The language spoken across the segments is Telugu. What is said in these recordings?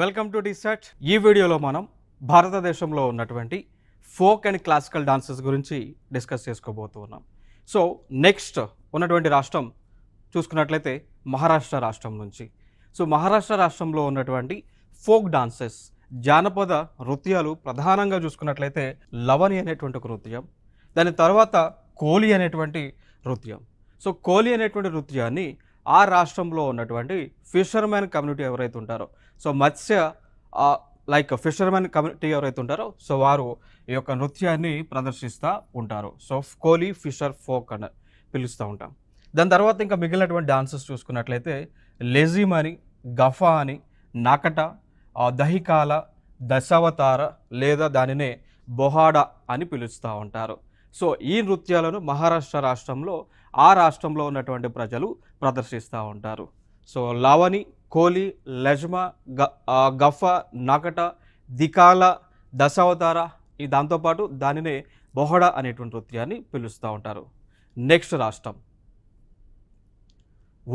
వెల్కమ్ టు డిసర్చ్ ఈ వీడియోలో మనం భారతదేశంలో ఉన్నటువంటి ఫోక్ అండ్ క్లాసికల్ డాన్సెస్ గురించి డిస్కస్ చేసుకోబోతున్నాం ఉన్నాం సో నెక్స్ట్ ఉన్నటువంటి రాష్ట్రం చూసుకున్నట్లయితే మహారాష్ట్ర రాష్ట్రం నుంచి సో మహారాష్ట్ర రాష్ట్రంలో ఉన్నటువంటి ఫోక్ డాన్సెస్ జానపద నృత్యాలు ప్రధానంగా చూసుకున్నట్లయితే లవని అనేటువంటి ఒక నృత్యం దాని తర్వాత కోలి అనేటువంటి నృత్యం సో కోలి అనేటువంటి నృత్యాన్ని ఆ రాష్ట్రంలో ఉన్నటువంటి ఫిషర్మ్యాన్ కమ్యూనిటీ ఎవరైతే ఉంటారో సో మత్స్య లైక్ ఫిషర్మెన్ కమ్యూనిటీ ఎవరైతే ఉంటారో సో వారు ఈ యొక్క నృత్యాన్ని ప్రదర్శిస్తూ ఉంటారు సో కోలీ ఫిషర్ ఫోక్ అని పిలుస్తూ ఉంటాం దాని తర్వాత ఇంకా మిగిలినటువంటి డాన్సెస్ చూసుకున్నట్లయితే లెజిమ్ అని గఫా అని నాకట దహికాల దశావతార లేదా దానినే బొహాడా అని పిలుస్తూ ఉంటారు సో ఈ నృత్యాలను మహారాష్ట్ర రాష్ట్రంలో ఆ రాష్ట్రంలో ఉన్నటువంటి ప్రజలు ప్రదర్శిస్తూ ఉంటారు సో లావణి కోలి లజ్మా గఫ నాకట దికాల దశావతార ఈ దాంతోపాటు దానినే బొహడ అనేటువంటి నృత్యాన్ని పిలుస్తూ ఉంటారు నెక్స్ట్ రాష్ట్రం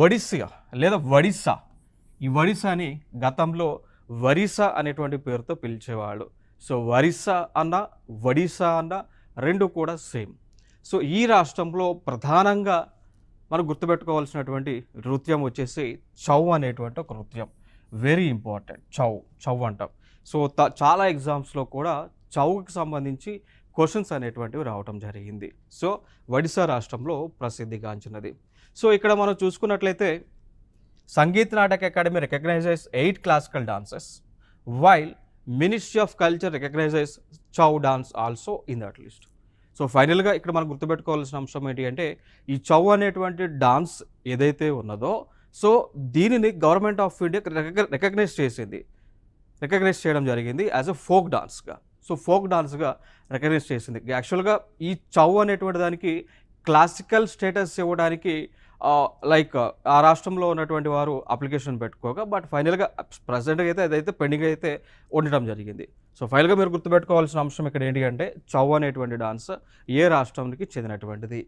ఒడిస్సా లేదా ఒడిస్సా ఈ ఒడిస్సాని గతంలో వరిసా అనేటువంటి పేరుతో పిలిచేవాళ్ళు సో వరిసా అన్న ఒడిస్సా అన్న రెండు కూడా సేమ్ సో ఈ రాష్ట్రంలో ప్రధానంగా మనం గుర్తుపెట్టుకోవాల్సినటువంటి నృత్యం వచ్చేసి చౌ అనేటువంటి ఒక నృత్యం వెరీ ఇంపార్టెంట్ చౌ చౌ అంటాం సో చాలా ఎగ్జామ్స్లో కూడా చౌకి సంబంధించి క్వశ్చన్స్ అనేటువంటివి రావటం జరిగింది సో ఒడిశా రాష్ట్రంలో ప్రసిద్ధిగాంచినది సో ఇక్కడ మనం చూసుకున్నట్లయితే Sangeet Natak academy recognises eight classical dances while ministry of culture recognises Chhau dance also in that list so ఫైనల్గా ఇక్కడ మనం గుర్తుపెట్టుకోవాల్సిన అంశం ఏంటి అంటే ఈ చౌ అనేటువంటి డాన్స్ ఏదైతే ఉన్నదో సో దీనిని గవర్నమెంట్ ఆఫ్ ఇండియా రికగ్నైజ్ చేసింది రికగ్నైజ్ చేయడం జరిగింది యాజ్ అ ఫోక్ డాన్స్గా సో ఫోక్ డాన్స్గా రికగ్నైజ్ చేసింది యాక్చువల్గా ఈ చౌ అనేటువంటి దానికి క్లాసికల్ స్టేటస్ ఇవ్వడానికి లైక్ ఆ రాష్ట్రంలో ఉన్నటువంటి వారు అప్లికేషన్ పెట్టుకోగా బట్ ఫైనల్గా ప్రజెంట్గా అయితే అదైతే పెండింగ్ అయితే ఉండటం జరిగింది సో ఫైనల్గా మీరు గుర్తుపెట్టుకోవాల్సిన అంశం ఇక్కడ ఏంటి అంటే చౌ అనేటువంటి డాన్స్ ఏ రాష్ట్రానికి చెందినటువంటిది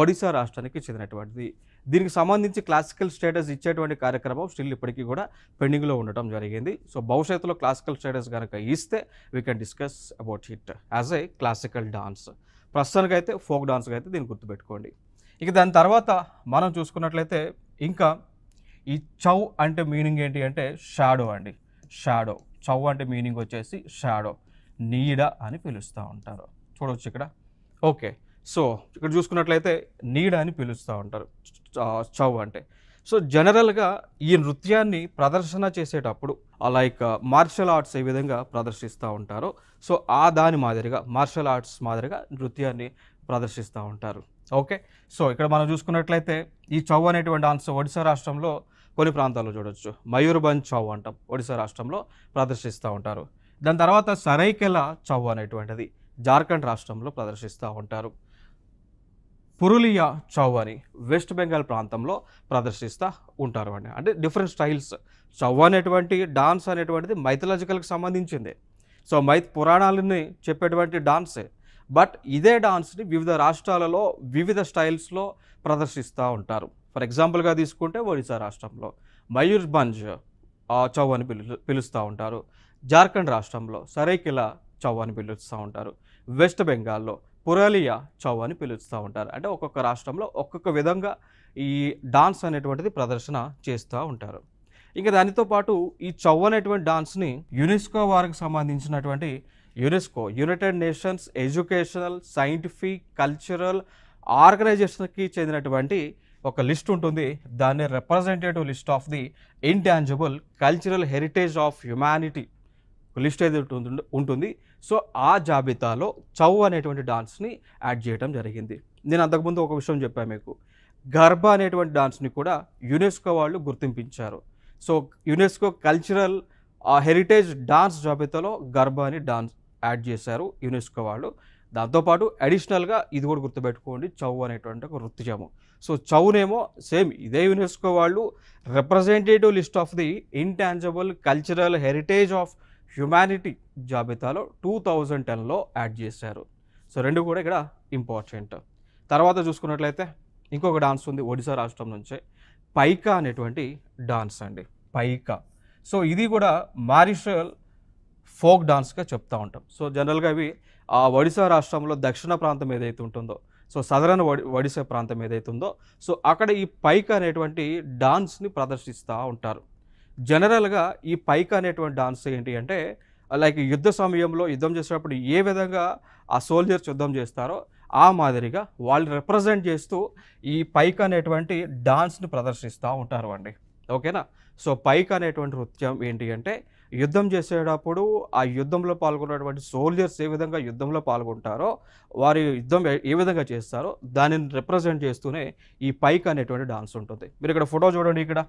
ఒడిశా రాష్ట్రానికి చెందినటువంటిది దీనికి సంబంధించి క్లాసికల్ స్టేటస్ ఇచ్చేటువంటి కార్యక్రమం స్టిల్ ఇప్పటికీ కూడా పెండింగ్లో ఉండటం జరిగింది సో భవిష్యత్తులో క్లాసికల్ స్టేటస్ కనుక ఇస్తే we can discuss about it as a classical dance ప్రస్తుతానికైతే ఫోక్ డాన్స్గా అయితే దీన్ని గుర్తుపెట్టుకోండి ఇక దాని తర్వాత మనం చూసుకున్నట్లయితే ఇంకా ఈ చౌ అంటే మీనింగ్ ఏంటి అంటే షాడో అండి షాడో చౌ అంటే మీనింగ్ వచ్చేసి షాడో నీడ అని పిలుస్తూ ఉంటారు చూడవచ్చు ఇక్కడ ఓకే సో ఇక్కడ చూసుకున్నట్లయితే నీడ అని పిలుస్తూ ఉంటారు చౌ అంటే సో జనరల్గా ఈ నృత్యాన్ని ప్రదర్శన చేసేటప్పుడు లైక్ మార్షల్ ఆర్ట్స్ ఏ విధంగా ప్రదర్శిస్తూ ఉంటారో సో ఆ దాని మాదిరిగా మార్షల్ ఆర్ట్స్ మాదిరిగా నృత్యాన్ని ప్రదర్శిస్తూ ఉంటారు ఓకే సో ఇక్కడ మనం చూసుకున్నట్లయితే ఈ చౌ అనేటువంటి ఆన్సర్ ఒడిశా రాష్ట్రంలో కొన్ని ప్రాంతాల్లో చూడొచ్చు మయూర్భంజ్ చౌ అంటాం ఒడిశా రాష్ట్రంలో ప్రదర్శిస్తూ ఉంటారు దాని తర్వాత సరైకెల చౌ అనేటువంటిది జార్ఖండ్ రాష్ట్రంలో ప్రదర్శిస్తూ ఉంటారు పురులియా చౌ అని వెస్ట్ బెంగాల్ ప్రాంతంలో ప్రదర్శిస్తూ ఉంటారు అండి అంటే డిఫరెంట్ స్టైల్స్ చౌ అనేటువంటి డాన్స్ అనేటువంటిది మైథలాజికల్కి సంబంధించింది సో మైత్ పురాణాలని చెప్పేటువంటి డాన్సే బట్ ఇదే డాన్స్ని వివిధ రాష్ట్రాలలో వివిధ స్టైల్స్లో ప్రదర్శిస్తూ ఉంటారు ఫర్ ఎగ్జాంపుల్గా తీసుకుంటే ఒడిశా రాష్ట్రంలో మయూర్భంజ్ చౌ అని పిలు పిలుస్తూ ఉంటారు జార్ఖండ్ రాష్ట్రంలో సరైకిలా చౌ అని పిలుస్తూ ఉంటారు వెస్ట్ బెంగాల్లో పురాలియా చౌ అని పిలుస్తూ ఉంటారు అంటే ఒక్కొక్క రాష్ట్రంలో ఒక్కొక్క విధంగా ఈ డాన్స్ అనేటువంటిది ప్రదర్శన చేస్తూ ఉంటారు ఇంకా దానితో పాటు ఈ చౌ అనేటువంటి డాన్స్ని యునెస్కో వారికి సంబంధించినటువంటి UNESCO United Nations educational scientific cultural ఆర్గనైజేషన్కి చెందినటువంటి ఒక లిస్ట్ ఉంటుంది దాన్ని representative list of the intangible cultural heritage of humanity list ఏది ఉంటుంది సో ఆ జాబితాలో చౌ అనేటువంటి డాన్స్ని యాడ్ చేయడం జరిగింది నేను అంతకుముందు ఒక విషయం చెప్పాను మీకు గర్భ అనేటువంటి డాన్స్ని కూడా యునెస్కో వాళ్ళు గుర్తింపించారు so UNESCO cultural uh heritage dance జాబితాలో గర్భ అని డాన్స్ యాడ్ చేశారు యునెస్కో వాళ్ళు దాంతోపాటు అడిషనల్గా ఇది కూడా గుర్తుపెట్టుకోండి చౌ అనేటువంటి ఒక వృత్తిజము సో చౌనేమో సేమ్ ఇదే యునెస్కో వాళ్ళు representative list of the intangible cultural heritage of humanity జాబితాలో టూ థౌజండ్ టెన్లో యాడ్ చేశారు సో రెండు కూడా ఇక్కడ ఇంపార్టెంట్ తర్వాత చూసుకున్నట్లయితే ఇంకొక డాన్స్ ఉంది ఒడిశా రాష్ట్రం నుంచే పైకా అనేటువంటి డాన్స్ అండి పైకా సో ఇది కూడా మారిషల్ ఫోక్ డాన్స్గా చెప్తూ ఉంటాం సో జనరల్గా అవి ఆ ఒడిశా రాష్ట్రంలో దక్షిణ ప్రాంతం ఏదైతే ఉంటుందో సో సదరన్ ఒడిశా ప్రాంతం ఏదైతే ఉందో సో అక్కడ ఈ పైక్ అనేటువంటి డాన్స్ని ప్రదర్శిస్తూ ఉంటారు జనరల్గా ఈ పైక్ అనేటువంటి డాన్స్ ఏంటి అంటే లైక్ యుద్ధ సమయంలో యుద్ధం చేసేటప్పుడు ఏ విధంగా ఆ సోల్జర్స్ యుద్ధం చేస్తారో ఆ మాదిరిగా వాళ్ళు రిప్రజెంట్ చేస్తూ ఈ పైక్ అనేటువంటి డాన్స్ని ప్రదర్శిస్తూ ఉంటారు అండి ఓకేనా సో పైక్ అనేటువంటి నృత్యం ఏంటి అంటే యుద్ధం చేసేటప్పుడు ఆ యుద్ధంలో పాల్గొన్నటువంటి సోల్జర్స్ ఏ విధంగా యుద్ధంలో పాల్గొంటారో వారి యుద్ధం ఏ విధంగా చేస్తారో దానిని రిప్రజెంట్ చేస్తూనే ఈ పైక్ అనేటువంటి డాన్స్ ఉంటుంది మీరు ఇక్కడ ఫోటో చూడండి ఇక్కడ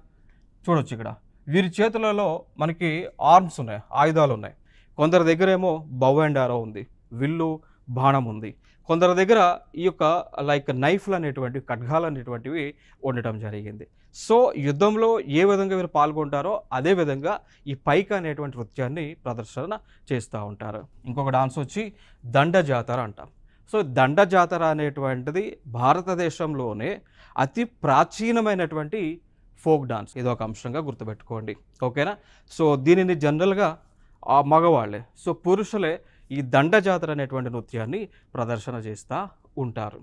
చూడొచ్చు ఇక్కడ వీరి చేతులలో మనకి ఆర్మ్స్ ఉన్నాయి ఆయుధాలు ఉన్నాయి కొందరి దగ్గరేమో బౌ అండ్ ఆరో ఉంది విల్లు బాణం ఉంది కొందరి దగ్గర ఈ యొక్క లైక్ నైఫ్లు అనేటువంటివి ఖడ్గాలు అనేటువంటివి ఉండటం జరిగింది సో యుద్ధంలో ఏ విధంగా వీరు పాల్గొంటారో అదే విధంగా ఈ పైక అనేటువంటి నృత్యాన్ని ప్రదర్శన చేస్తూ ఉంటారు ఇంకొక డాన్స్ వచ్చి దండ జాతర అంటాం సో దండ జాతర అనేటువంటిది భారతదేశంలోనే అతి ప్రాచీనమైనటువంటి ఫోక్ డాన్స్ ఇది ఒక అంశంగా గుర్తుపెట్టుకోండి ఓకేనా సో దీనిని జనరల్గా మగవాళ్ళే సో పురుషులే ఈ దండ జాతర అనేటువంటి నృత్యాన్ని ప్రదర్శన చేస్తూ ఉంటారు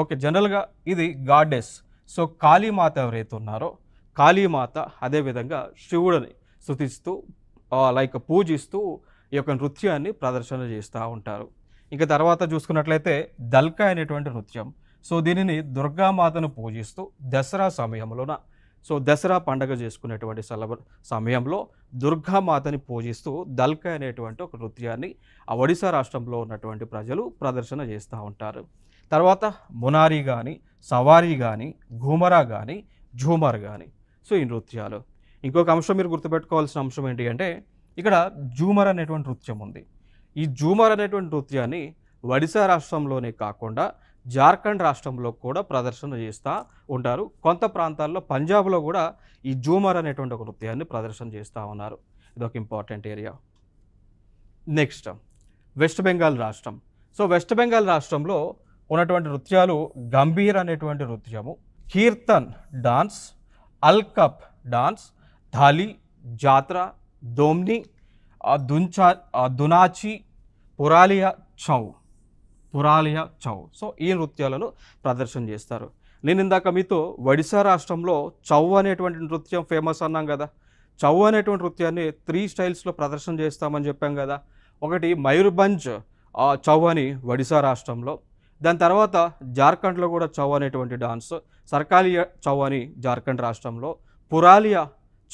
ఓకే జనరల్గా ఇది గాడెస్ సో కాళీమాత ఎవరైతే ఉన్నారో కాళీమాత అదేవిధంగా శివుడిని స్థుతిస్తూ లైక్ పూజిస్తూ ఈ యొక్క నృత్యాన్ని ప్రదర్శన చేస్తూ ఉంటారు ఇంకా తర్వాత చూసుకున్నట్లయితే దల్కా అనేటువంటి నృత్యం సో దీనిని దుర్గామాతను పూజిస్తూ దసరా సమయంలోన సో దసరా పండగ చేసుకునేటువంటి సెలబ సమయంలో దుర్గామాతని పూజిస్తూ దల్క అనేటువంటి ఒక నృత్యాన్ని ఆ ఒడిశా రాష్ట్రంలో ఉన్నటువంటి ప్రజలు ప్రదర్శన చేస్తూ ఉంటారు తర్వాత మునారి కానీ సవారీ కానీ ఘూమరా కానీ ఝూమర్ కానీ సో ఈ నృత్యాలు ఇంకొక అంశం మీరు గుర్తుపెట్టుకోవాల్సిన అంశం ఏంటి అంటే ఇక్కడ జూమర్ అనేటువంటి నృత్యం ఉంది ఈ జూమర్ అనేటువంటి నృత్యాన్ని ఒడిశా రాష్ట్రంలోనే కాకుండా జార్ఖండ్ రాష్ట్రంలో కూడా ప్రదర్శన చేస్తూ ఉంటారు కొంత ప్రాంతాల్లో పంజాబ్లో కూడా ఈ జూమర్ అనేటువంటి ఒక నృత్యాన్ని ప్రదర్శన చేస్తూ ఉన్నారు ఇదొక important area next West Bengal రాష్ట్రం సో వెస్ట్ బెంగాల్ రాష్ట్రంలో ఉన్నటువంటి నృత్యాలు గంభీర్ అనేటువంటి నృత్యము కీర్తన్ డాన్స్ అల్కప్ డాన్స్ థాలి జాత్ర దోమ్ని దుంచా దునాచి పురాలియా చౌ పురాలియా చౌ సో ఈ నృత్యాలను ప్రదర్శన చేస్తారు నేను ఇందాక మీతో ఒడిశా రాష్ట్రంలో చౌ అనేటువంటి నృత్యం ఫేమస్ అన్నాం కదా చౌ అనేటువంటి నృత్యాన్ని త్రీ స్టైల్స్లో ప్రదర్శన చేస్తామని చెప్పాం కదా ఒకటి మయూర్భంజ్ చౌ అని ఒడిశా రాష్ట్రంలో దాని తర్వాత జార్ఖండ్లో కూడా చౌ అనేటువంటి డాన్స్ సర్కాలియా చౌ అని జార్ఖండ్ రాష్ట్రంలో పురాలియా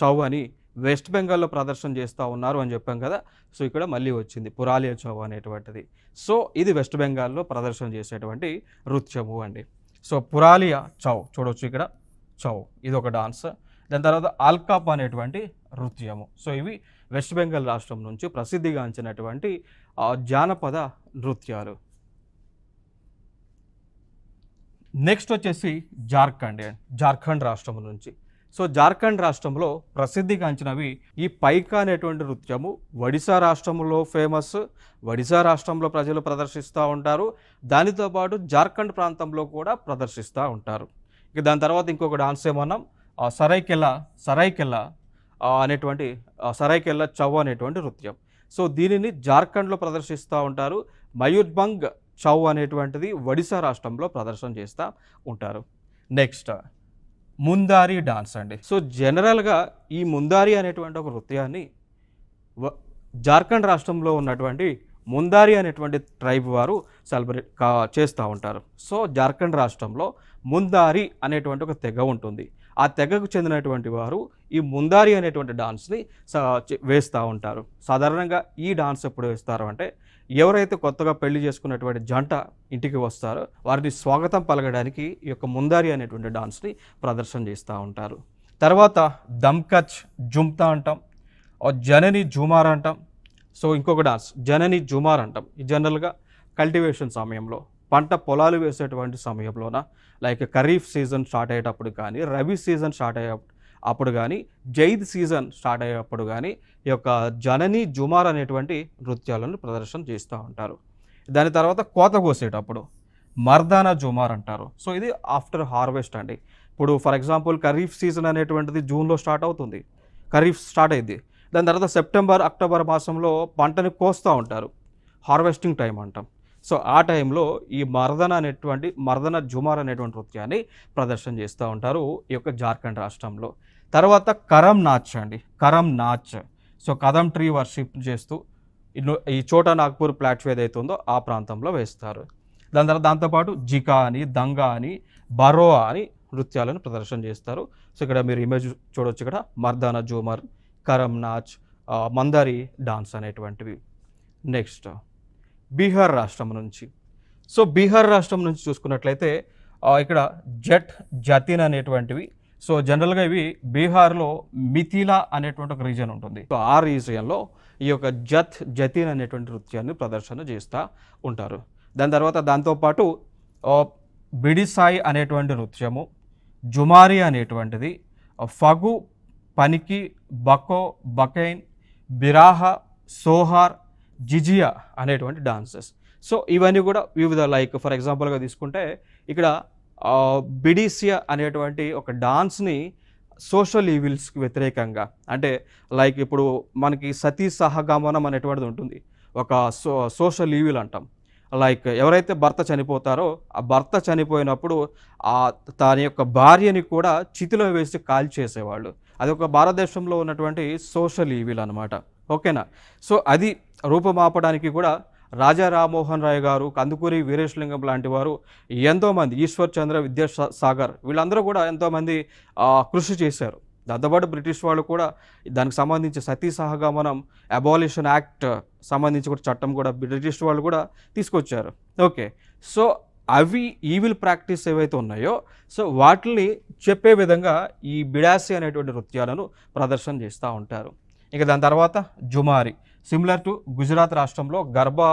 చౌ అని వెస్ట్ బెంగాల్లో ప్రదర్శన చేస్తూ ఉన్నారు అని చెప్పాం కదా సో ఇక్కడ మళ్ళీ వచ్చింది పురాలియా చౌ అనేటువంటిది సో ఇది వెస్ట్ బెంగాల్లో ప్రదర్శన చేసేటువంటి నృత్యము అండి సో పురాలియా చౌ చూడవచ్చు ఇక్కడ చౌ ఇది ఒక డాన్స్ దాని తర్వాత ఆల్కాప్ అనేటువంటి నృత్యము సో ఇవి వెస్ట్ బెంగాల్ రాష్ట్రం నుంచి ప్రసిద్ధిగాంచినటువంటి జానపద నృత్యాలు నెక్స్ట్ వచ్చేసి జార్ఖండ్ జార్ఖండ్ రాష్ట్రం నుంచి సో జార్ఖండ్ రాష్ట్రంలో ప్రసిద్ధిగాంచినవి ఈ పైకా అనేటువంటి నృత్యము ఒడిశా రాష్ట్రంలో ఫేమస్ ఒడిశా రాష్ట్రంలో ప్రజలు ప్రదర్శిస్తూ ఉంటారు దానితో పాటు జార్ఖండ్ ప్రాంతంలో కూడా ప్రదర్శిస్తూ ఉంటారు ఇక దాని తర్వాత ఇంకొక డాన్స్ ఏమన్నాం సరైకెల్లా సరైకెల్లా అనేటువంటి సరైకెల్లా చౌ అనేటువంటి నృత్యం సో దీనిని జార్ఖండ్లో ప్రదర్శిస్తూ ఉంటారు మయూర్భంగ్ చౌ అనేటువంటిది ఒడిశా రాష్ట్రంలో ప్రదర్శన చేస్తూ ఉంటారు నెక్స్ట్ ముందారి డాన్స్ అండి సో జనరల్గా ఈ ముందారి అనేటువంటి ఒక నృత్యాన్ని జార్ఖండ్ రాష్ట్రంలో ఉన్నటువంటి ముందారి అనేటువంటి ట్రైబ్ వారు సెలబ్రేట్ కా చేస్తూ ఉంటారు సో జార్ఖండ్ రాష్ట్రంలో ముందారి అనేటువంటి ఒక తెగ ఉంటుంది ఆ తెగకు చెందినటువంటి వారు ఈ ముందారి అనేటువంటి డాన్స్ని వేస్తూ ఉంటారు సాధారణంగా ఈ డాన్స్ ఎప్పుడు వేస్తారు అంటే ఎవరైతే కొత్తగా పెళ్లి చేసుకున్నటువంటి జంట ఇంటికి వస్తారో వారిని స్వాగతం పలకడానికి ఈ యొక్క ముందారి అనేటువంటి డాన్స్ని ప్రదర్శన చేస్తూ ఉంటారు తర్వాత దమ్కచ్ జుమ్తా అంటాం జనని జుమార్ అంటాం సో ఇంకొక డాన్స్ జనని జుమార్ అంటాం ఈ జనరల్గా కల్టివేషన్ సమయంలో పంట పొలాలు వేసేటువంటి సమయంలోన లైక్ ఖరీఫ్ సీజన్ స్టార్ట్ అయ్యేటప్పుడు కానీ రబీ సీజన్ స్టార్ట్ అయ్యేటప్పుడు అప్పుడు కానీ జైద్ సీజన్ స్టార్ట్ అయ్యేటప్పుడు కానీ ఈ యొక్క జనని జుమార్ అనేటువంటి నృత్యాలను ప్రదర్శన చేస్తూ ఉంటారు దాని తర్వాత కోత కోసేటప్పుడు మర్దాన జుమార్ అంటారు సో ఇది ఆఫ్టర్ హార్వెస్ట్ అండి ఇప్పుడు ఫర్ ఎగ్జాంపుల్ ఖరీఫ్ సీజన్ అనేటువంటిది జూన్లో స్టార్ట్ అవుతుంది ఖరీఫ్ స్టార్ట్ అయింది దాని తర్వాత సెప్టెంబర్ అక్టోబర్ మాసంలో పంటని కోస్తూ ఉంటారు హార్వెస్టింగ్ టైం అంటాం సో ఆ టైంలో ఈ మర్దన అనేటువంటి మర్దన జుమార్ అనేటువంటి నృత్యాన్ని ప్రదర్శన చేస్తూ ఉంటారు ఈ యొక్క జార్ఖండ్ రాష్ట్రంలో తర్వాత కరం నాచ్ అండి Karam Nach so Kadam tree worship చేస్తూ ఈ చోట నాగ్పూర్ ప్లాట్ఫ్ ఏదైతే ఉందో ఆ ప్రాంతంలో వేస్తారు దాని తర్వాత దాంతోపాటు జికా అని దంగా అని బరో అని నృత్యాలను ప్రదర్శన చేస్తారు సో ఇక్కడ మీరు ఇమేజ్ చూడవచ్చు ఇక్కడ మర్దానా జూమర్ కరం నాచ్ మందారి డాన్స్ అనేటువంటివి నెక్స్ట్ బీహార్ రాష్ట్రం నుంచి సో బీహార్ రాష్ట్రం నుంచి చూసుకున్నట్లయితే ఇక్కడ జట్ జతిన్ అనేటువంటివి సో జనరల్గా ఇవి బీహార్లో మిథిలా అనేటువంటి ఒక రీజన్ ఉంటుంది సో ఆ రీజియన్లో ఈ యొక్క జత్ జతిన్ అనేటువంటి నృత్యాన్ని ప్రదర్శన చేస్తూ ఉంటారు దాని తర్వాత దాంతోపాటు బిడిసాయి అనేటువంటి నృత్యము జుమారి అనేటువంటిది ఫగు పనికి బకో బకైన్ బిరాహ సోహార్ జిజియా అనేటువంటి డాన్సెస్ సో ఇవన్నీ కూడా వివిధ లైక్ ఫర్ ఎగ్జాంపుల్గా తీసుకుంటే ఇక్కడ బిడిసియా అనేటువంటి ఒక డాన్స్ని సోషల్ ఈవిల్స్కి వ్యతిరేకంగా అంటే లైక్ ఇప్పుడు మనకి సతీ సహగమనం అనేటువంటిది ఉంటుంది ఒక సో సోషల్ ఈవిల్ అంటాం లైక్ ఎవరైతే భర్త చనిపోతారో ఆ భర్త చనిపోయినప్పుడు ఆ తన యొక్క భార్యని కూడా చితిలో వేసి కాల్ చేసేవాళ్ళు అది ఒక భారతదేశంలో ఉన్నటువంటి సోషల్ ఈవిల్ అనమాట ఓకేనా సో అది రూపమాపడానికి కూడా రాజా రామ్మోహన్ రాయ్ గారు కందుకూరి వీరేశలింగం లాంటి వారు ఎంతోమంది ఈశ్వర్ చంద్ర విద్యాసాగర్ వీళ్ళందరూ కూడా ఎంతోమంది కృషి చేశారు దాంతోపాటు బ్రిటిష్ వాళ్ళు కూడా దానికి సంబంధించి సతీ సహగమనం అబాలిషన్ యాక్ట్ సంబంధించి కూడా చట్టం కూడా బ్రిటిష్ వాళ్ళు కూడా తీసుకొచ్చారు ఓకే సో అవి ఈవిల్ ప్రాక్టీస్ ఏవైతే ఉన్నాయో సో వాటిని చెప్పే విధంగా ఈ బిడాసి అనేటువంటి నృత్యాలను ప్రదర్శన చేస్తూ ఉంటారు ఇక దాని తర్వాత జుమారి సిమిలర్ టు గుజరాత్ రాష్ట్రంలో గర్భా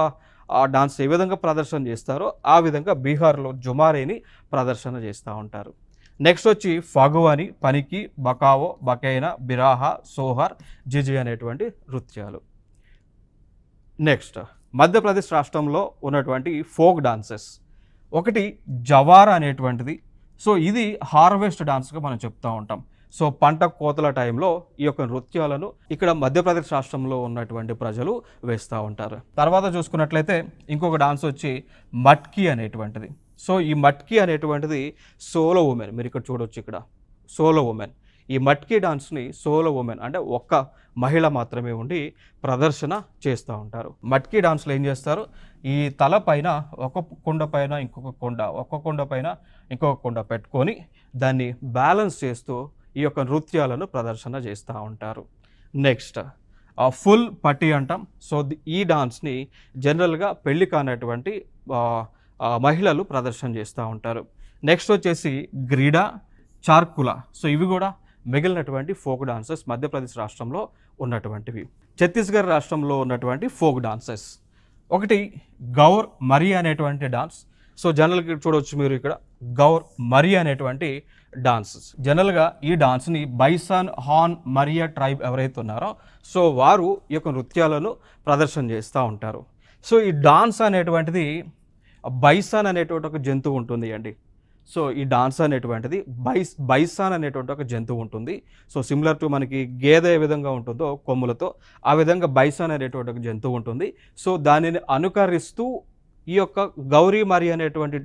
డాన్స్ ఏ విధంగా ప్రదర్శన చేస్తారో ఆ విధంగా బీహార్లో జుమారేని ప్రదర్శన చేస్తూ ఉంటారు నెక్స్ట్ వచ్చి ఫాగువాని పనికి బకావో బకైనా బిరాహ సోహార్ జిజి అనేటువంటి నృత్యాలు నెక్స్ట్ మధ్యప్రదేశ్ రాష్ట్రంలో ఉన్నటువంటి ఫోక్ డాన్సెస్ ఒకటి జవార్ అనేటువంటిది సో ఇది హార్వెస్ట్ డాన్స్గా మనం చెప్తూ ఉంటాం సో పంట కోతల టైంలో ఈ యొక్క నృత్యాలను ఇక్కడ మధ్యప్రదేశ్ రాష్ట్రంలో ఉన్నటువంటి ప్రజలు వేస్తూ ఉంటారు తర్వాత చూసుకున్నట్లయితే ఇంకొక డాన్స్ వచ్చి మట్కీ అనేటువంటిది సో ఈ మట్కీ అనేటువంటిది సోలో ఉమెన్ మీరు ఇక్కడ చూడవచ్చు ఇక్కడ సోలో ఉమెన్ ఈ మట్కీ డాన్స్ని సోలో ఉమెన్ అంటే ఒక్క మహిళ మాత్రమే ఉండి ప్రదర్శన చేస్తూ ఉంటారు మట్కీ డాన్స్లో ఏం చేస్తారు ఈ తల పైన ఒక కొండ పైన ఇంకొక కొండ ఒక కొండ పైన ఇంకొక కొండ పెట్టుకొని దాన్ని బ్యాలెన్స్ చేస్తూ ఈ యొక్క నృత్యాలను ప్రదర్శన చేస్తూ ఉంటారు నెక్స్ట్ ఫుల్ పటి అంటాం సో ఈ డాన్స్ని జనరల్గా పెళ్లి కానటువంటి మహిళలు ప్రదర్శన చేస్తూ ఉంటారు నెక్స్ట్ వచ్చేసి గ్రీడ చార్కుల సో ఇవి కూడా మిగిలినటువంటి ఫోక్ డాన్సెస్ మధ్యప్రదేశ్ రాష్ట్రంలో ఉన్నటువంటివి ఛత్తీస్గఢ్ రాష్ట్రంలో ఉన్నటువంటి ఫోక్ డాన్సెస్ ఒకటి గౌర్ మరి అనేటువంటి డాన్స్ సో జనరల్గా చూడవచ్చు మీరు ఇక్కడ గౌర్ మరి అనేటువంటి డాన్సెస్ జనరల్గా ఈ డాన్స్ని బైసన్ హార్న్ మరియా ట్రైబ్ ఎవరైతే ఉన్నారో సో వారు ఈ యొక్క నృత్యాలను ప్రదర్శన చేస్తూ ఉంటారు సో ఈ డాన్స్ అనేటువంటిది బైసాన్ అనేటువంటి ఒక జంతువు ఉంటుంది అండి సో ఈ డాన్స్ అనేటువంటిది బైస్ బైసాన్ అనేటువంటి ఒక జంతువు ఉంటుంది సో సిమిలర్ టు మనకి గేదె ఏ విధంగా ఉంటుందో కొమ్ములతో ఆ విధంగా బైసాన్ అనేటువంటి ఒక జంతువు ఉంటుంది సో దానిని అనుకరిస్తూ ఈ యొక్క గౌరీ మరి అనేటువంటి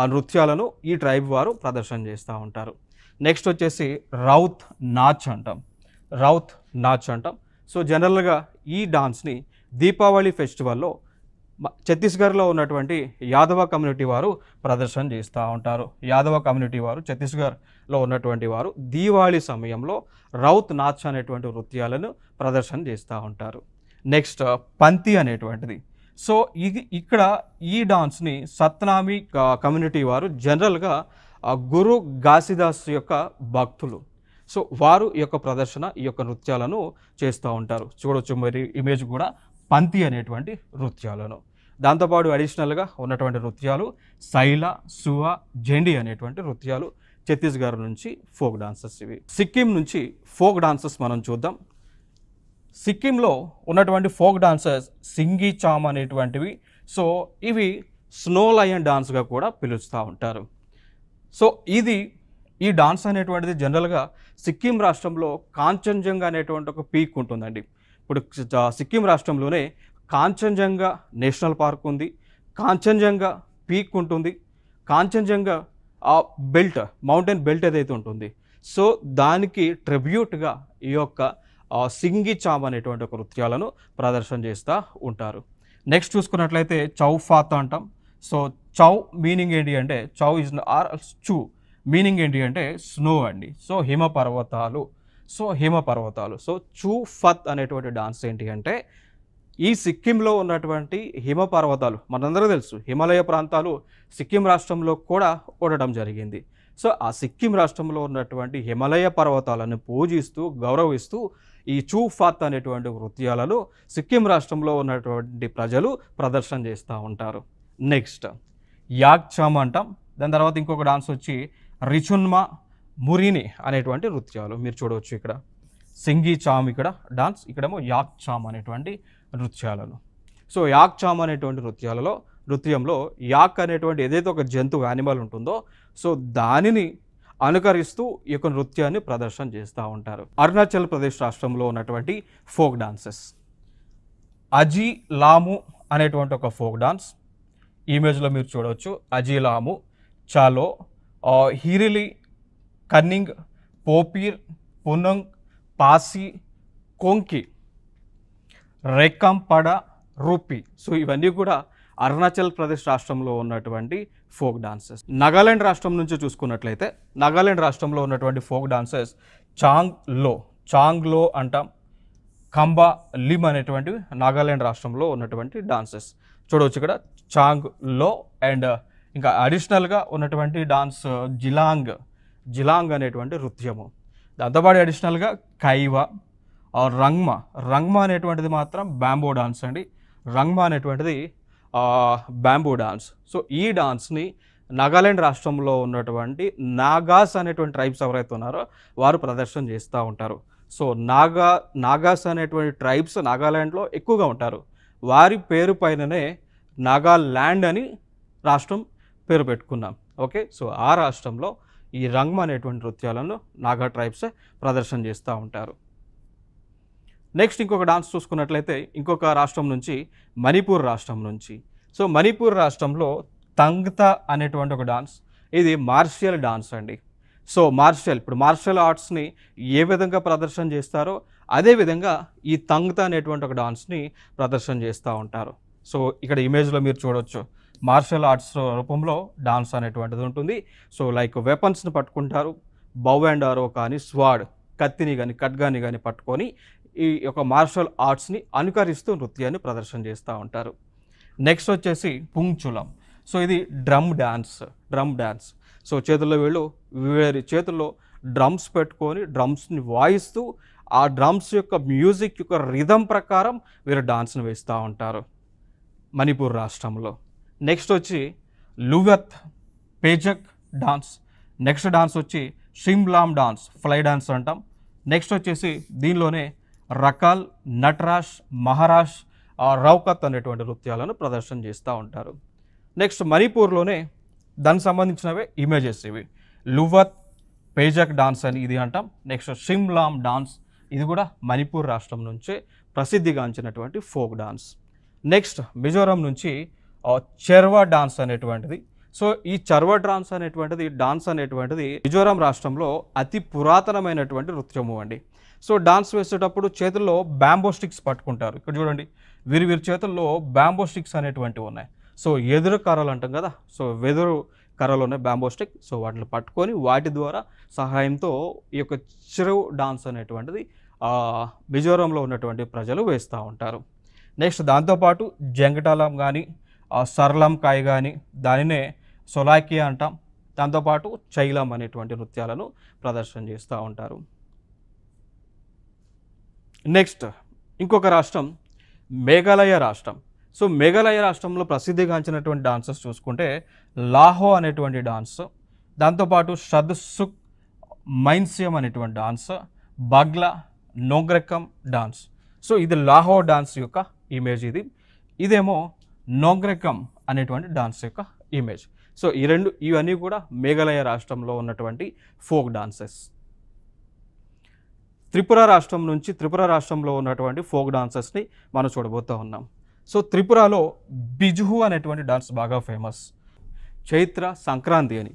ఆ నృత్యాలను ఈ ట్రైబ్ వారు ప్రదర్శన చేస్తూ ఉంటారు నెక్స్ట్ వచ్చేసి రౌత్ నాచ్ అంటాం రౌత్ నాచ్ అంటాం సో జనరల్గా ఈ డాన్స్ని దీపావళి ఫెస్టివల్లో ఛత్తీస్గఢ్లో ఉన్నటువంటి యాదవ కమ్యూనిటీ వారు ప్రదర్శన చేస్తూ ఉంటారు యాదవ కమ్యూనిటీ వారు ఛత్తీస్గఢ్లో ఉన్నటువంటి వారు దీవాళి సమయంలో రౌత్ నాచ్ అనేటువంటి నృత్యాలను ప్రదర్శన చేస్తూ ఉంటారు నెక్స్ట్ పంతి అనేటువంటిది సో ఇది ఇక్కడ ఈ డాన్స్ని సత్నామి కమ్యూనిటీ వారు జనరల్గా గురు ఘాసిదాస్ యొక్క భక్తులు సో వారు ఈ యొక్క ప్రదర్శన ఈ యొక్క నృత్యాలను చేస్తూ ఉంటారు చూడవచ్చు మరి ఇమేజ్ కూడా పంతి అనేటువంటి నృత్యాలను దాంతోపాటు అడిషనల్గా ఉన్నటువంటి నృత్యాలు శైల సువ జెండి అనేటువంటి నృత్యాలు ఛత్తీస్గఢ్ నుంచి ఫోక్ డాన్సెస్ ఇవి సిక్కిం నుంచి ఫోక్ డాన్సెస్ మనం చూద్దాం సిక్కింలో ఉన్నటువంటి ఫోక్ డాన్సర్స్ సింగీ చామ్ అనేటువంటివి సో ఇవి స్నో లయన్ డాన్స్గా కూడా పిలుస్తూ ఉంటారు సో ఇది ఈ డాన్స్ అనేటువంటిది జనరల్గా సిక్కిం రాష్ట్రంలో కాంచన్జంగా అనేటువంటి ఒక పీక్ ఉంటుందండి ఇప్పుడు సిక్కిం రాష్ట్రంలోనే కాంచన్జంగా నేషనల్ పార్క్ ఉంది కాంచన్జంగా పీక్ ఉంటుంది కాంచన్జంగా ఆ బెల్ట్ మౌంటైన్ బెల్ట్ ఏదైతే ఉంటుంది సో దానికి ట్రిబ్యూట్గా ఈ యొక్క సింగి చామ్ అనేటువంటి ఒక నృత్యాలను ప్రదర్శన చేస్తూ ఉంటారు నెక్స్ట్ చూసుకున్నట్లయితే చౌ ఫాత్ అంటాం సో చౌ మీనింగ్ ఏంటి అంటే చౌ ఇస్ ఆర్ చూ మీనింగ్ ఏంటి అంటే స్నో అండి సో హిమ పర్వతాలు సో హిమ పర్వతాలు సో చూ ఫత్ అనేటువంటి డాన్స్ ఏంటి అంటే ఈ సిక్కింలో ఉన్నటువంటి హిమ పర్వతాలు మనందరూ తెలుసు హిమాలయ ప్రాంతాలు సిక్కిం రాష్ట్రంలో కూడా ఉండటం జరిగింది సో ఆ సిక్కిం రాష్ట్రంలో ఉన్నటువంటి హిమాలయ పర్వతాలను పూజిస్తూ గౌరవిస్తూ ఈ చూఫాత్ అనేటువంటి నృత్యాలను సిక్కిం రాష్ట్రంలో ఉన్నటువంటి ప్రజలు ప్రదర్శన చేస్తూ ఉంటారు నెక్స్ట్ యాగ్చామ్ అంటాం దాని తర్వాత ఇంకొక డాన్స్ వచ్చి రిచున్మా మురిని అనేటువంటి నృత్యాలు మీరు చూడవచ్చు ఇక్కడ సింగి చామ్ ఇక్కడ డాన్స్ ఇక్కడేమో యాక్ చామ్ అనేటువంటి నృత్యాలను సో యాక్ చామ్ అనేటువంటి నృత్యాలలో నృత్యంలో యాక్ అనేటువంటి ఏదైతే ఒక జంతువు యానిమల్ ఉంటుందో సో దానిని అనుకరిస్తూ ఈ యొక్క నృత్యాన్ని ప్రదర్శన చేస్తూ ఉంటారు అరుణాచల్ ప్రదేశ్ రాష్ట్రంలో ఉన్నటువంటి ఫోక్ డాన్సెస్ అజీ లాము అనేటువంటి ఒక ఫోక్ డాన్స్ ఇమేజ్లో మీరు చూడవచ్చు అజీ లాము చాలో హీరిలి కన్నింగ్ పోపీర్ పునంగ్ పాసి కొంకి రెక్కంపడ రూపీ సో ఇవన్నీ కూడా అరుణాచల్ ప్రదేశ్ రాష్ట్రంలో ఉన్నటువంటి ఫోక్ డాన్సెస్ నాగాల్యాండ్ రాష్ట్రం నుంచి చూసుకున్నట్లయితే నాగాలాండ్ రాష్ట్రంలో ఉన్నటువంటి ఫోక్ డాన్సెస్ చాంగ్ లో చాంగ్ లో అంటాం కంబా లిమ్ అనేటువంటివి నాగాలాండ్ రాష్ట్రంలో ఉన్నటువంటి డాన్సెస్ చూడవచ్చు ఇక్కడ చాంగ్ లో అండ్ ఇంకా అడిషనల్గా ఉన్నటువంటి డాన్స్ జిలాంగ్ జిలాంగ్ అనేటువంటి నృత్యము దాంతోపాటు అడిషనల్గా కైవ రంగ్మ రంగ్మా అనేటువంటిది మాత్రం బ్యాంబో డాన్స్ అండి రంగ్మా అనేటువంటిది బ్యాంబూ డాన్స్ సో ఈ డాన్స్ని నాగాలాండ్ రాష్ట్రంలో ఉన్నటువంటి నాగాస్ అనేటువంటి ట్రైబ్స్ ఎవరైతే ఉన్నారో వారు ప్రదర్శన చేస్తూ ఉంటారు సో నాగా నాగాస్ అనేటువంటి ట్రైబ్స్ నాగాలాండ్లో ఎక్కువగా ఉంటారు వారి పేరు పైననే నాగాల్యాండ్ అని రాష్ట్రం పేరు పెట్టుకున్నాం ఓకే సో ఆ రాష్ట్రంలో ఈ రంగం అనేటువంటి నృత్యాలను నాగా ట్రైబ్స్ ప్రదర్శన చేస్తూ ఉంటారు నెక్స్ట్ ఇంకొక డాన్స్ చూసుకున్నట్లయితే ఇంకొక రాష్ట్రం నుంచి మణిపూర్ రాష్ట్రం నుంచి సో మణిపూర్ రాష్ట్రంలో తంగ్త అనేటువంటి ఒక డాన్స్ ఇది మార్షియల్ డాన్స్ అండి సో మార్షియల్ ఇప్పుడు మార్షియల్ ఆర్ట్స్ని ఏ విధంగా ప్రదర్శన చేస్తారో అదేవిధంగా ఈ తంగ్త అనేటువంటి ఒక డాన్స్ని ప్రదర్శన చేస్తూ ఉంటారు సో ఇక్కడ ఇమేజ్లో మీరు చూడవచ్చు మార్షల్ ఆర్ట్స్ రూపంలో డాన్స్ అనేటువంటిది ఉంటుంది సో లైక్ వెపన్స్ని పట్టుకుంటారు బౌ అండ్ ఆరో కానీ స్వాడ్ కత్తిని కానీ ఖడ్గాని కానీ పట్టుకొని ఈ యొక్క మార్షల్ ఆర్ట్స్ని అనుకరిస్తూ నృత్యాన్ని ప్రదర్శన చేస్తూ ఉంటారు నెక్స్ట్ వచ్చేసి పుంగ్చులం సో ఇది drum dance drum dance so చేతుల్లో వీళ్ళు వీరి చేతుల్లో డ్రమ్స్ పెట్టుకొని డ్రమ్స్ని వాయిస్తూ ఆ డ్రమ్స్ యొక్క మ్యూజిక్ యొక్క రిధం ప్రకారం వీరు డాన్స్ని వేస్తూ ఉంటారు మణిపూర్ రాష్ట్రంలో నెక్స్ట్ వచ్చి Luivat Phizak dance next dance వచ్చి షిమ్లామ్ డాన్స్ ఫ్లై డాన్స్ అంటాం నెక్స్ట్ వచ్చేసి దీనిలోనే రకాల్ నటరాష్ మహారాష్ రౌకత్ అనేటువంటి నృత్యాలను ప్రదర్శన చేస్తూ ఉంటారు నెక్స్ట్ మణిపూర్లోనే దానికి సంబంధించినవే ఇమేజెస్ ఇవి లువత్ పేజక్ డాన్స్ అని ఇది అంటాం నెక్స్ట్ షిమ్లామ్ డాన్స్ ఇది కూడా మణిపూర్ రాష్ట్రం నుంచే ప్రసిద్ధిగాంచినటువంటి ఫోక్ డాన్స్ నెక్స్ట్ మిజోరం నుంచి చెర్వా డాన్స్ అనేటువంటిది సో ఈ చర్వ డాన్స్ అనేటువంటిది డాన్స్ అనేటువంటిది మిజోరం రాష్ట్రంలో అతి పురాతనమైనటువంటి నృత్యము అండి సో డాన్స్ వేసేటప్పుడు చేతుల్లో బ్యాంబో స్టిక్స్ పట్టుకుంటారు ఇక్కడ చూడండి వీరి వీరి చేతుల్లో బ్యాంబో స్టిక్స్ అనేటువంటివి ఉన్నాయి సో ఎదురు కర్రలు అంటాం కదా సో వెదురు కర్రలు ఉన్నాయి బ్యాంబో స్టిక్ సో వాటిని పట్టుకొని వాటి ద్వారా సహాయంతో ఈ యొక్క చిరువు డాన్స్ అనేటువంటిది మిజోరంలో ఉన్నటువంటి ప్రజలు వేస్తూ ఉంటారు నెక్స్ట్ దాంతోపాటు జంగటాలం కానీ సరళం కాయ కానీ దానినే సొలాకి అంటాం దాంతోపాటు చైలం అనేటువంటి నృత్యాలను ప్రదర్శన చేస్తూ ఉంటారు నెక్స్ట్ ఇంకొక రాష్ట్రం మేఘాలయ రాష్ట్రం సో మేఘాలయ రాష్ట్రంలో ప్రసిద్ధిగాంచినటువంటి డాన్సర్స్ చూసుకుంటే లాహో అనేటువంటి డాన్స్ దాంతోపాటు షద్సుక్ మైన్స్యం అనేటువంటి డాన్స్ బగ్లా నోంగ్రకం డాన్స్ సో ఇది లాహో డాన్స్ యొక్క ఇమేజ్ ఇది ఇదేమో నోంగ్రకం అనేటువంటి డాన్స్ యొక్క ఇమేజ్ సో ఈ రెండు ఇవన్నీ కూడా మేఘాలయ రాష్ట్రంలో ఉన్నటువంటి ఫోక్ డాన్సెస్ త్రిపుర రాష్ట్రం నుంచి త్రిపుర రాష్ట్రంలో ఉన్నటువంటి ఫోక్ డాన్సర్స్ని మనం చూడబోతూ ఉన్నాం సో త్రిపురలో బిజుహు అనేటువంటి డాన్స్ బాగా ఫేమస్ చైత్ర సంక్రాంతి అని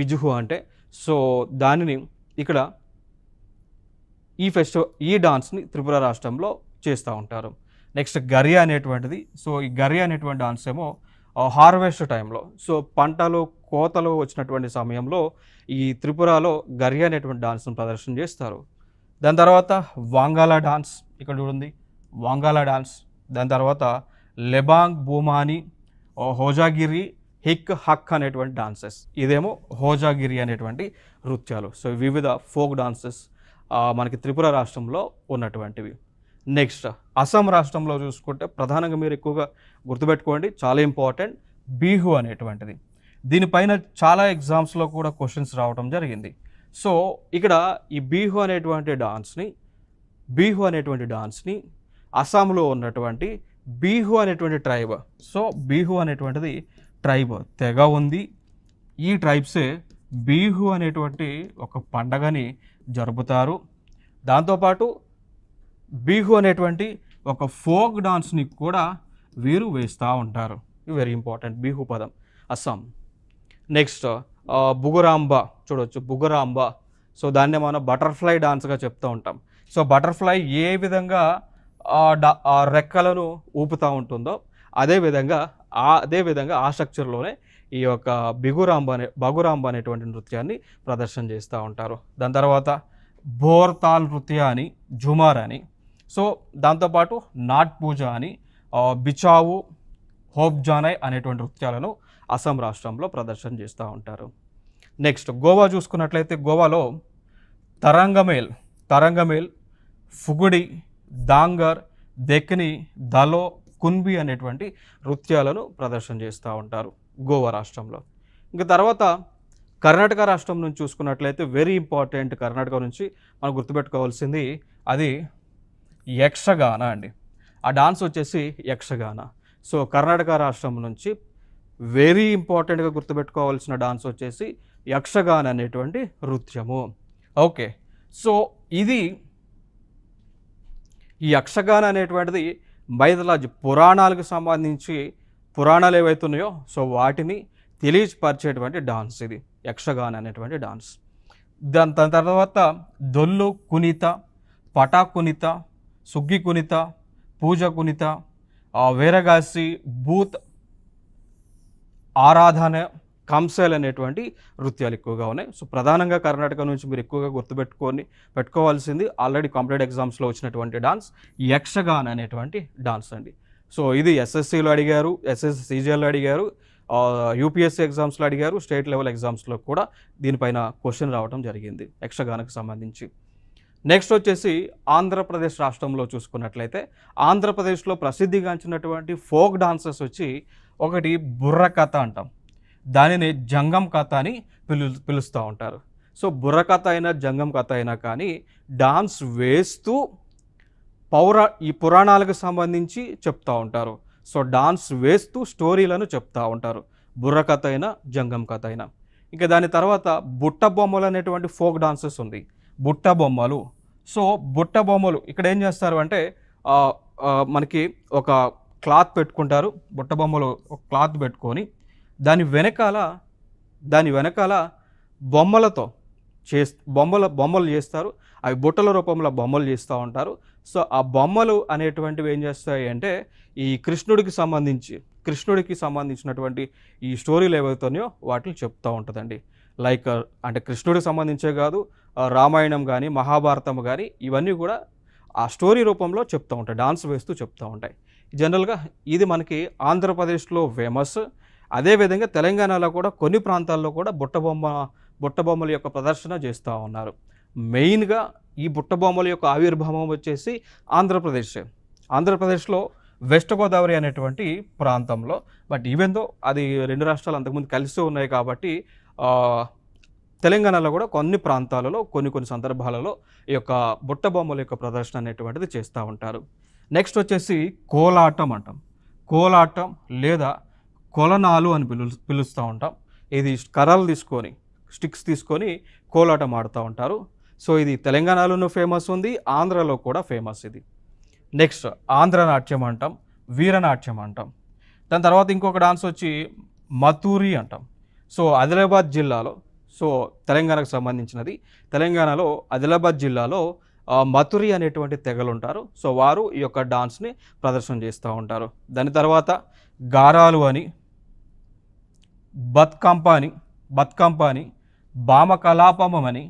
బిజుహు అంటే సో దానిని ఇక్కడ ఈ ఫెస్టివల్ ఈ డాన్స్ని త్రిపుర రాష్ట్రంలో చేస్తూ ఉంటారు నెక్స్ట్ గరియా అనేటువంటిది సో ఈ గరియా అనేటువంటి డాన్స్ ఏమో హార్వెస్ట్ టైంలో సో పంటలు కోతలు వచ్చినటువంటి సమయంలో ఈ త్రిపురలో గరియా అనేటువంటి డాన్స్ను ప్రదర్శన చేస్తారు దాని తర్వాత వాంగాలా డాన్స్ ఇక్కడ చూడండి వాంగాలా డాన్స్ దాని తర్వాత లెబాంగ్ భూమాని హోజాగిరి హిక్ హక్ అనేటువంటి డాన్సెస్ ఇదేమో హోజాగిరి అనేటువంటి నృత్యాలు సో వివిధ ఫోక్ డాన్సెస్ మనకి త్రిపుర రాష్ట్రంలో ఉన్నటువంటివి నెక్స్ట్ అస్సాం రాష్ట్రంలో చూసుకుంటే ప్రధానంగా మీరు ఎక్కువగా గుర్తుపెట్టుకోండి చాలా ఇంపార్టెంట్ బీహు అనేటువంటిది దీనిపైన చాలా ఎగ్జామ్స్లో కూడా క్వశ్చన్స్ రావడం జరిగింది సో ఇక్కడ ఈ బీహు అనేటువంటి డాన్స్ని బీహు అనేటువంటి డాన్స్ని అస్సాంలో ఉన్నటువంటి బీహు అనేటువంటి ట్రైబ్ సో బీహు అనేటువంటిది ట్రైబ్ తెగ ఉంది ఈ ట్రైబ్సే బీహు అనేటువంటి ఒక పండగని జరుపుతారు దాంతోపాటు బీహు అనేటువంటి ఒక ఫోక్ డాన్స్ని కూడా వీరు వేస్తూ ఉంటారు వెరీ ఇంపార్టెంట్ బీహు పదం అస్సాం నెక్స్ట్ బుగురాంబ చూడవచ్చు బుగురాంబ సో దాన్నే మనం బటర్ఫ్లై డాన్స్గా చెప్తూ ఉంటాం సో బటర్ఫ్లై ఏ విధంగా రెక్కలను ఊపుతూ ఉంటుందో అదేవిధంగా అదేవిధంగా ఆ స్ట్రక్చర్లోనే ఈ యొక్క బిగురాంబ అనే బగురాంబ అనేటువంటి నృత్యాన్ని ప్రదర్శన చేస్తూ ఉంటారు దాని తర్వాత బోర్తాల్ నృత్య అని జుమార్ అని సో దాంతోపాటు నాట్ పూజ అని బిచావు హోప్ జానై అనేటువంటి నృత్యాలను అస్సాం రాష్ట్రంలో ప్రదర్శన చేస్తూ ఉంటారు నెక్స్ట్ గోవా చూసుకున్నట్లయితే గోవాలో తరంగమేల్ తరంగమేల్ ఫుగుడి దాంగర్ దెక్ని దలో కున్బి అనేటువంటి నృత్యాలను ప్రదర్శన చేస్తూ ఉంటారు గోవా రాష్ట్రంలో ఇంకా తర్వాత కర్ణాటక రాష్ట్రం నుంచి చూసుకున్నట్లయితే వెరీ ఇంపార్టెంట్ కర్ణాటక నుంచి మనం గుర్తుపెట్టుకోవాల్సింది అది యక్షగాన అండి ఆ డాన్స్ వచ్చేసి యక్షగాన సో కర్ణాటక రాష్ట్రం నుంచి వెరీ ఇంపార్టెంట్గా గుర్తుపెట్టుకోవాల్సిన డాన్స్ వచ్చేసి యక్షగాన్ అనేటువంటి నృత్యము ఓకే సో ఇది ఈ యక్షగాన్ అనేటువంటిది మైథలాజీ పురాణాలకు సంబంధించి పురాణాలు ఏవైతున్నాయో సో వాటిని తెలియపరిచేటువంటి డాన్స్ ఇది యక్షగాన్ అనేటువంటి డాన్స్ దాని తన తర్వాత దొల్లు కునిత పటా కునిత సుగ్గి కునిత పూజ కునిత వేరగాసి బూత్ ఆరాధన కంసైల్ అనేటువంటి నృత్యాలు ఎక్కువగా ఉన్నాయి సో ప్రధానంగా కర్ణాటక నుంచి మీరు ఎక్కువగా గుర్తుపెట్టుకొని పెట్టుకోవాల్సింది ఆల్రెడీ కాంపిటేటివ్ ఎగ్జామ్స్లో వచ్చినటువంటి డాన్స్ యక్షగాన్ అనేటువంటి డాన్స్ అండి సో ఇది ఎస్ఎస్సీలో అడిగారు ఎస్ఎస్సి అడిగారు యూపీఎస్సీ ఎగ్జామ్స్లో అడిగారు స్టేట్ లెవెల్ ఎగ్జామ్స్లో కూడా దీనిపైన క్వశ్చన్ రావడం జరిగింది యక్షగానకు సంబంధించి నెక్స్ట్ వచ్చేసి ఆంధ్రప్రదేశ్ రాష్ట్రంలో చూసుకున్నట్లయితే ఆంధ్రప్రదేశ్లో ప్రసిద్ధిగాంచినటువంటి ఫోక్ డాన్సెస్ వచ్చి ఒకటి బుర్ర కథ అంటాం దానిని జంగం కథ అని పిలు పిలుస్తూ ఉంటారు సో బుర్ర కథ అయినా జంగం కథ అయినా కానీ డాన్స్ వేస్తూ పౌర ఈ పురాణాలకు సంబంధించి చెప్తూ ఉంటారు సో డాన్స్ వేస్తూ స్టోరీలను చెప్తూ ఉంటారు బుర్ర కథ అయినా జంగం కథ అయినా ఇంకా దాని తర్వాత బుట్ట బొమ్మలు అనేటువంటి ఫోక్ డాన్సెస్ ఉంది బుట్ట బొమ్మలు సో బుట్ట బొమ్మలు ఇక్కడ ఏం చేస్తారు అంటే మనకి ఒక క్లాత్ పెట్టుకుంటారు బుట్టబొమ్మలు ఒక క్లాత్ పెట్టుకొని దాని వెనకాల దాని వెనకాల బొమ్మలతో చే బొమ్మల బొమ్మలు చేస్తారు అవి బుట్టల రూపంలో బొమ్మలు చేస్తూ ఉంటారు సో ఆ బొమ్మలు అనేటువంటివి ఏం చేస్తాయి అంటే ఈ కృష్ణుడికి సంబంధించి కృష్ణుడికి సంబంధించినటువంటి ఈ స్టోరీలు ఏవైతున్నాయో వాటిని చెప్తూ ఉంటుందండి లైక్ అంటే కృష్ణుడికి సంబంధించే కాదు రామాయణం కానీ మహాభారతం కానీ ఇవన్నీ కూడా ఆ స్టోరీ రూపంలో చెప్తూ ఉంటాయి డాన్స్ వేస్తూ చెప్తూ ఉంటాయి జనరల్గా ఇది మనకి ఆంధ్రప్రదేశ్లో ఫేమస్ అదేవిధంగా తెలంగాణలో కూడా కొన్ని ప్రాంతాల్లో కూడా బుట్టబొమ్మ బుట్టబొమ్మల యొక్క ప్రదర్శన చేస్తూ ఉన్నారు మెయిన్గా ఈ బుట్టబొమ్మల యొక్క ఆవిర్భావం వచ్చేసి ఆంధ్రప్రదేశ్ ఆంధ్రప్రదేశ్లో వెస్ట్ గోదావరి అనేటువంటి ప్రాంతంలో బట్ ఈవెందో అది రెండు రాష్ట్రాలు అంతకుముందు కలిసి ఉన్నాయి కాబట్టి తెలంగాణలో కూడా కొన్ని ప్రాంతాలలో కొన్ని కొన్ని సందర్భాలలో ఈ యొక్క బుట్టబొమ్మల యొక్క ప్రదర్శన అనేటువంటిది చేస్తూ ఉంటారు నెక్స్ట్ వచ్చేసి కోలాటం అంటాం కోలాటం లేదా కొలనాలు అని పిలు పిలుస్తూ ఉంటాం ఇది కర్రలు తీసుకొని స్టిక్స్ తీసుకొని కోలాటం ఆడుతూ ఉంటారు సో ఇది తెలంగాణలోనూ ఫేమస్ ఉంది ఆంధ్రలో కూడా ఫేమస్ ఇది నెక్స్ట్ ఆంధ్ర నాట్యం అంటాం వీరనాట్యం అంటాం దాని తర్వాత ఇంకొక డాన్స్ వచ్చి మతూరి అంటాం సో ఆదిలాబాద్ జిల్లాలో సో తెలంగాణకు సంబంధించినది తెలంగాణలో ఆదిలాబాద్ జిల్లాలో మథురి అనేటువంటి తెగలు ఉంటారు సో వారు ఈ యొక్క డాన్స్ని ప్రదర్శన చేస్తూ ఉంటారు దాని తర్వాత గారాలు అని బత్కంప అని బత్కంప అని బామ కలాపమం అని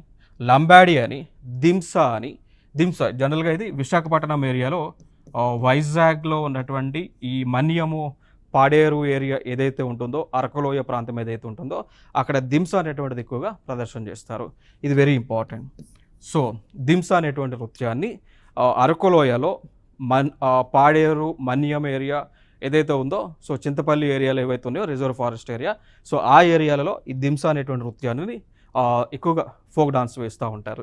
లంబాడి అని దింసా అని దింసా జనరల్గా ఇది విశాఖపట్నం ఏరియాలో వైజాగ్లో ఉన్నటువంటి ఈ మన్యము పాడేరు ఏరియా ఏదైతే ఉంటుందో అరకలోయ ప్రాంతం ఏదైతే ఉంటుందో అక్కడ దింస అనేటువంటిది ఎక్కువగా ప్రదర్శన చేస్తారు ఇది వెరీ ఇంపార్టెంట్ సో దింస అనేటువంటి నృత్యాన్ని అరకులోయలో మన్ పాడేరు మన్యం ఏరియా ఏదైతే ఉందో సో చింతపల్లి ఏరియాలో ఏవైతే ఉన్నాయో రిజర్వ్ ఫారెస్ట్ ఏరియా సో ఆ ఏరియాలలో ఈ దింస అనేటువంటి నృత్యాన్ని ఎక్కువగా ఫోక్ డాన్స్ వేస్తూ ఉంటారు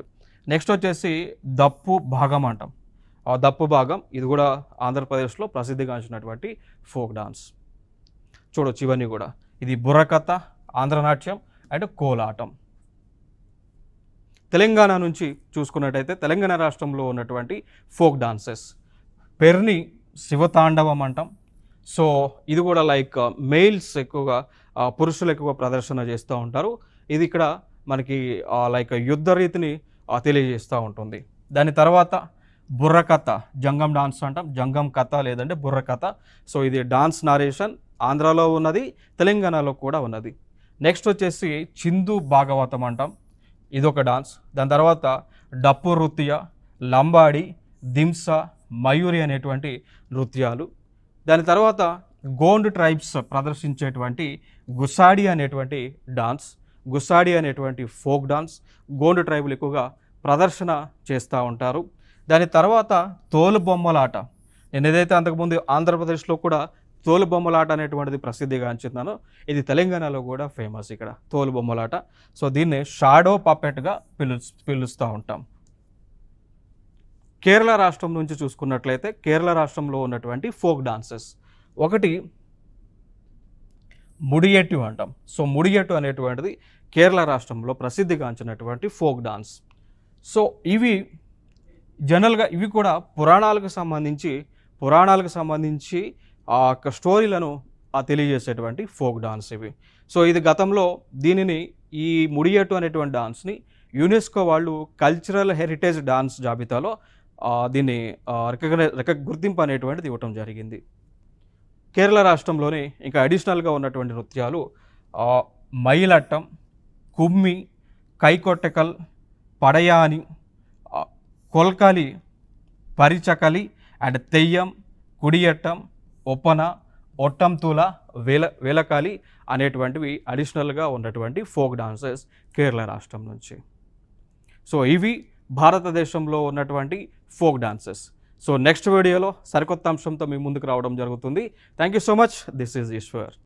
నెక్స్ట్ వచ్చేసి దప్పు భాగం అంటాం దప్పు భాగం ఇది కూడా ఆంధ్రప్రదేశ్లో ప్రసిద్ధిగాంచినటువంటి ఫోక్ డాన్స్ చూడొచ్చు ఇవన్నీ కూడా ఇది బుర్రకథ ఆంధ్రనాట్యం అండ్ కోలాటం తెలంగాణ నుంచి చూసుకున్నట్టయితే తెలంగాణ రాష్ట్రంలో ఉన్నటువంటి ఫోక్ డాన్సెస్ పెర్ని శివతాండవం అంటాం సో ఇది కూడా లైక్ uh, మెయిల్స్ ఎక్కువగా పురుషులు ఎక్కువ ప్రదర్శన చేస్తూ ఉంటారు ఇది ఇక్కడ మనకి లైక్ uh, యుద్ధ రీతిని తెలియజేస్తూ ఉంటుంది దాని తర్వాత బుర్ర కథ జంగం డాన్స్ అంటాం జంగం కథ లేదంటే బుర్ర కథ సో ఇది డాన్స్ నారేషన్ ఆంధ్రాలో ఉన్నది తెలంగాణలో కూడా ఉన్నది నెక్స్ట్ వచ్చేసి చిందు భాగవతం అంటాం ఇదొక డాన్స్ దాని తర్వాత డప్పు నృత్య లంబాడి దింస మయూరి అనేటువంటి నృత్యాలు దాని తర్వాత గోండ్ ట్రైబ్స్ ప్రదర్శించేటువంటి గుసాడి అనేటువంటి డాన్స్ గుసాడి అనేటువంటి ఫోక్ డాన్స్ గోండ్ ట్రైబులు ఎక్కువగా ప్రదర్శన చేస్తూ ఉంటారు దాని తర్వాత తోలు బొమ్మలాట నేను ఏదైతే అంతకుముందు ఆంధ్రప్రదేశ్లో కూడా తోలుబొమ్మలాట అనేటువంటిది అంచుతున్నాను ఇది తెలంగాణలో కూడా ఫేమస్ ఇక్కడ తోలుబొమ్మలాట సో దీన్ని షాడో పాపెట్గా పిలు పిలుస్తూ ఉంటాం కేరళ రాష్ట్రం నుంచి చూసుకున్నట్లయితే కేరళ రాష్ట్రంలో ఉన్నటువంటి ఫోక్ డాన్సెస్ ఒకటి ముడియెట్టు అంటాం సో ముడియెట్టు అనేటువంటిది కేరళ రాష్ట్రంలో ప్రసిద్ధిగాంచినటువంటి ఫోక్ డాన్స్ సో ఇవి జనరల్గా ఇవి కూడా పురాణాలకు సంబంధించి పురాణాలకు సంబంధించి ఆ యొక్క స్టోరీలను తెలియజేసేటువంటి ఫోక్ డాన్స్ ఇవి సో ఇది గతంలో దీనిని ఈ ముడియట్టు అనేటువంటి డాన్స్ని యునెస్కో వాళ్ళు కల్చరల్ హెరిటేజ్ డాన్స్ జాబితాలో దీన్ని రికగ్నై గుర్తింపు అనేటువంటిది ఇవ్వటం జరిగింది కేరళ రాష్ట్రంలోని ఇంకా అడిషనల్గా ఉన్నటువంటి నృత్యాలు మైలట్టం కుమ్మి కైకొట్టకల్ పడయాని కొల్కలి పరిచకలి అండ్ తెయ్యం కుడియట్టం ఒప్పన ఒట్టంతుల వేల వేలకాలి అనేటువంటివి అడిషనల్గా ఉన్నటువంటి ఫోక్ డాన్సెస్ కేరళ రాష్ట్రం నుంచి సో ఇవి భారతదేశంలో ఉన్నటువంటి ఫోక్ డాన్సెస్ సో నెక్స్ట్ వీడియోలో సరికొత్త అంశంతో మీ ముందుకు రావడం జరుగుతుంది thank you so much this is Eshwar